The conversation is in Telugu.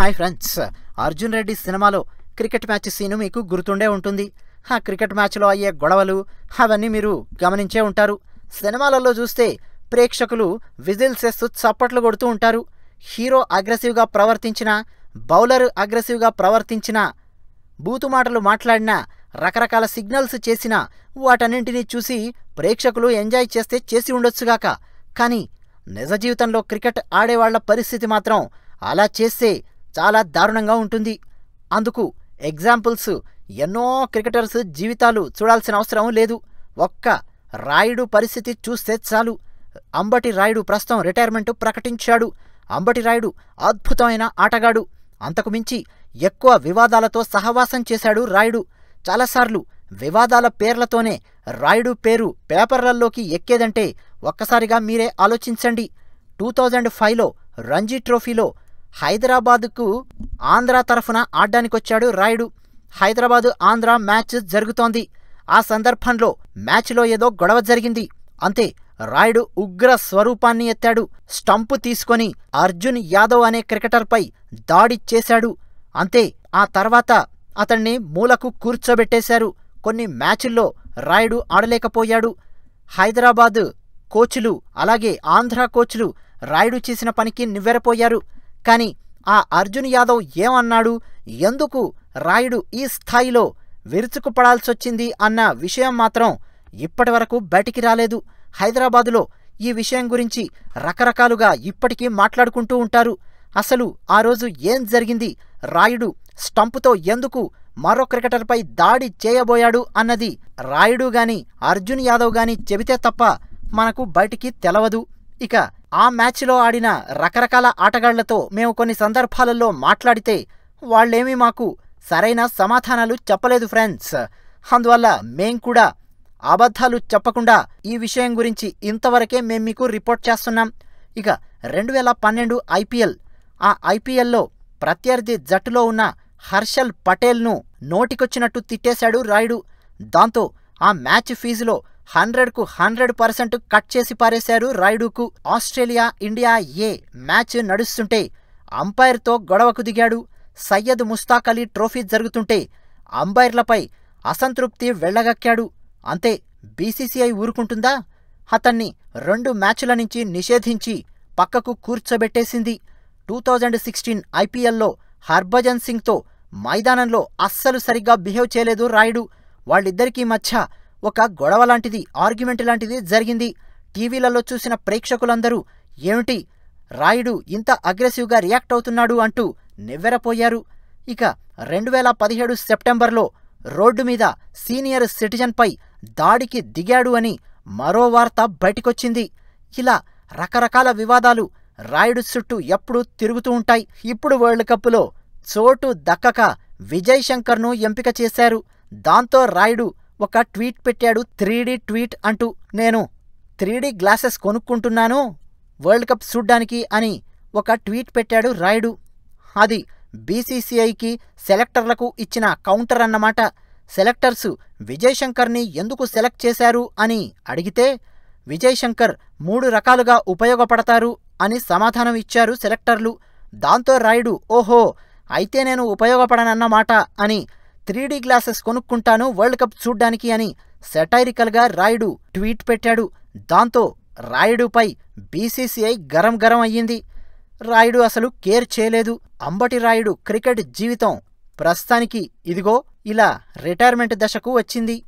హాయ్ ఫ్రెండ్స్ అర్జున్ రెడ్డి సినిమాలో క్రికెట్ మ్యాచ్ సీను మీకు గుర్తుండే ఉంటుంది ఆ క్రికెట్ మ్యాచ్లో అయ్యే గొడవలు అవన్నీ మీరు గమనించే ఉంటారు సినిమాలలో చూస్తే ప్రేక్షకులు విజిల్స్ చేస్తూ చప్పట్లు కొడుతూ ఉంటారు హీరో అగ్రెసివ్గా ప్రవర్తించిన బౌలర్ అగ్రెసివ్గా ప్రవర్తించిన బూతు మాటలు మాట్లాడిన రకరకాల సిగ్నల్స్ చేసిన వాటన్నింటినీ చూసి ప్రేక్షకులు ఎంజాయ్ చేస్తే చేసి ఉండొచ్చుగాక కానీ నిజ జీవితంలో క్రికెట్ ఆడేవాళ్ల పరిస్థితి మాత్రం అలా చేస్తే చాలా దారుణంగా ఉంటుంది అందుకు ఎగ్జాంపుల్స్ ఎన్నో క్రికెటర్స్ జీవితాలు చూడాల్సిన అవసరం లేదు ఒక్క రాయుడు పరిస్థితి చూస్తే చాలు అంబటి రాయుడు ప్రస్తుతం రిటైర్మెంట్ ప్రకటించాడు అంబటి రాయుడు అద్భుతమైన ఆటగాడు అంతకుమించి ఎక్కువ వివాదాలతో సహవాసం చేశాడు రాయుడు చాలాసార్లు వివాదాల పేర్లతోనే రాయుడు పేరు పేపర్లలోకి ఎక్కేదంటే ఒక్కసారిగా మీరే ఆలోచించండి టూ థౌజండ్ ఫైవ్లో రంజీ ట్రోఫీలో హైదరాబాదుకు ఆంధ్ర తరఫున ఆడడానికి వచ్చాడు రాయుడు హైదరాబాదు ఆంధ్ర మ్యాచ్ జరుగుతోంది ఆ సందర్భంలో మ్యాచ్లో ఏదో గొడవ జరిగింది అంతే రాయుడు ఉగ్ర స్వరూపాన్ని ఎత్తాడు స్టంపు తీసుకొని అర్జున్ యాదవ్ అనే క్రికెటర్పై దాడి చేశాడు అంతే ఆ తర్వాత అతన్ని మూలకు కూర్చోబెట్టేశారు కొన్ని మ్యాచుల్లో రాయుడు ఆడలేకపోయాడు హైదరాబాదు కోచ్లు అలాగే ఆంధ్ర కోచ్లు రాయుడు చేసిన పనికి నివ్వెరపోయారు కాని ఆ అర్జున్ యాదవ్ ఏమన్నాడు ఎందుకు రాయుడు ఈ స్థాయిలో విరుచుకుపడాల్సొచ్చింది అన్న విషయం మాత్రం ఇప్పటి వరకు బయటికి రాలేదు హైదరాబాదులో ఈ విషయం గురించి రకరకాలుగా ఇప్పటికీ మాట్లాడుకుంటూ ఉంటారు అసలు ఆ రోజు ఏం జరిగింది రాయుడు స్టంపుతో ఎందుకు మరో క్రికెటర్పై దాడి చేయబోయాడు అన్నది రాయుడు గాని అర్జున్ యాదవ్ గాని చెబితే తప్ప మనకు బయటికి తెలవదు ఇక ఆ మ్యాచ్లో ఆడిన రకరకాల ఆటగాళ్లతో మేము కొన్ని సందర్భాలలో మాట్లాడితే వాళ్ళేమీ మాకు సరైన సమాధానాలు చెప్పలేదు ఫ్రెండ్స్ అందువల్ల మేం కూడా అబద్ధాలు చెప్పకుండా ఈ విషయం గురించి ఇంతవరకే మేం మీకు రిపోర్ట్ చేస్తున్నాం ఇక రెండు వేల పన్నెండు ఐపీఎల్ ఆ ఐపీఎల్లో ప్రత్యర్థి జట్టులో ఉన్న హర్షల్ పటేల్ను నోటికొచ్చినట్టు తిట్టేశాడు రాయుడు దాంతో ఆ మ్యాచ్ ఫీజులో హండ్రెడ్కు హండ్రెడ్ పర్సెంట్ కట్ చేసి పారేశారు రాయుడుకు ఆస్ట్రేలియా ఇండియా ఏ మ్యాచ్ నడుస్తుంటే అంపైర్తో గొడవకు దిగాడు సయ్యద్ ముస్తాక్ అలీ ట్రోఫీ జరుగుతుంటే అంపైర్లపై అసంతృప్తి వెళ్లగక్కాడు అంతే బీసీసీఐ ఊరుకుంటుందా అతన్ని రెండు మ్యాచ్ల నుంచి నిషేధించి పక్కకు కూర్చోబెట్టేసింది టూ థౌజండ్ సిక్స్టీన్ ఐపీఎల్లో హర్భజన్ సింగ్తో మైదానంలో అస్సలు సరిగ్గా బిహేవ్ చేయలేదు రాయుడు వాళ్ళిద్దరికీ మధ్య ఒక గొడవ లాంటిది ఆర్గ్యుమెంట్ లాంటిది జరిగింది టీవీలలో చూసిన ప్రేక్షకులందరూ ఏమిటి రాయుడు ఇంత అగ్రెసివ్గా రియాక్ట్ అవుతున్నాడు అంటూ నివ్వెరపోయారు ఇక రెండు వేల పదిహేడు సెప్టెంబర్లో రోడ్డు మీద సీనియర్ సిటిజన్పై దాడికి దిగాడు అని మరో వార్త బయటికొచ్చింది ఇలా రకరకాల వివాదాలు రాయుడు చుట్టూ ఎప్పుడూ తిరుగుతూ ఉంటాయి ఇప్పుడు వరల్డ్ కప్లో చోటు దక్కక విజయ్ శంకర్ను ఎంపిక చేశారు దాంతో రాయుడు ఒక ట్వీట్ పెట్టాడు త్రీడీ ట్వీట్ అంటూ నేను త్రీడీ గ్లాసెస్ కొనుక్కుంటున్నాను వరల్డ్ కప్ చూడ్డానికి అని ఒక ట్వీట్ పెట్టాడు రాయుడు అది బీసీసీఐకి సెలెక్టర్లకు ఇచ్చిన కౌంటర్ అన్నమాట సెలెక్టర్స్ విజయశంకర్ని ఎందుకు సెలెక్ట్ చేశారు అని అడిగితే విజయశంకర్ మూడు రకాలుగా ఉపయోగపడతారు అని సమాధానం ఇచ్చారు సెలెక్టర్లు దాంతో రాయుడు ఓహో అయితే నేను ఉపయోగపడనన్నమాట అని త్రీడీ గ్లాసెస్ కొనుక్కుంటాను వరల్డ్ కప్ చూడ్డానికి అని సెటైరికల్గా రాయుడు ట్వీట్ పెట్టాడు దాంతో రాయుడుపై బీసీసీఐ గరం గరం అయ్యింది రాయుడు అసలు కేర్ చేయలేదు అంబటి రాయుడు క్రికెట్ జీవితం ప్రస్తుతానికి ఇదిగో ఇలా రిటైర్మెంట్ దశకు వచ్చింది